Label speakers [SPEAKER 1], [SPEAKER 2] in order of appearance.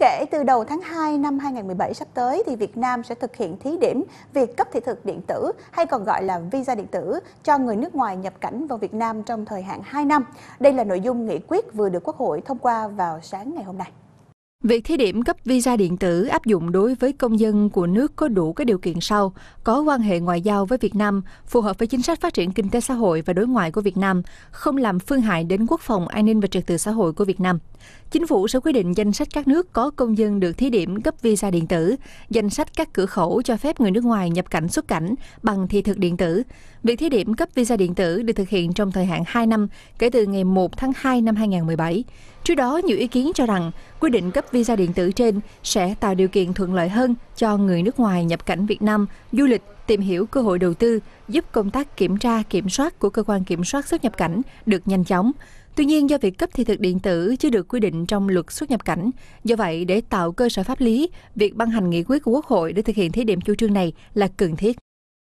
[SPEAKER 1] Kể từ đầu tháng 2 năm 2017 sắp tới thì Việt Nam sẽ thực hiện thí điểm việc cấp thị thực điện tử hay còn gọi là visa điện tử cho người nước ngoài nhập cảnh vào Việt Nam trong thời hạn 2 năm. Đây là nội dung nghị quyết vừa được Quốc hội thông qua vào sáng ngày hôm nay. Việc
[SPEAKER 2] thí điểm cấp visa điện tử áp dụng đối với công dân của nước có đủ các điều kiện sau, có quan hệ ngoại giao với Việt Nam, phù hợp với chính sách phát triển kinh tế xã hội và đối ngoại của Việt Nam, không làm phương hại đến quốc phòng, an ninh và trật tự xã hội của Việt Nam. Chính phủ sẽ quy định danh sách các nước có công dân được thí điểm cấp visa điện tử, danh sách các cửa khẩu cho phép người nước ngoài nhập cảnh xuất cảnh bằng thị thực điện tử. Việc thí điểm cấp visa điện tử được thực hiện trong thời hạn 2 năm kể từ ngày 1 tháng 2 năm 2017. Trước đó, nhiều ý kiến cho rằng quy định cấp visa điện tử trên sẽ tạo điều kiện thuận lợi hơn cho người nước ngoài nhập cảnh Việt Nam, du lịch, tìm hiểu cơ hội đầu tư, giúp công tác kiểm tra, kiểm soát của cơ quan kiểm soát xuất nhập cảnh được nhanh chóng. Tuy nhiên, do việc cấp thị thực điện tử chưa được quy định trong luật xuất nhập cảnh, do vậy để tạo cơ sở pháp lý, việc ban hành nghị quyết của Quốc hội để thực hiện thí điểm chủ trương này là cần thiết.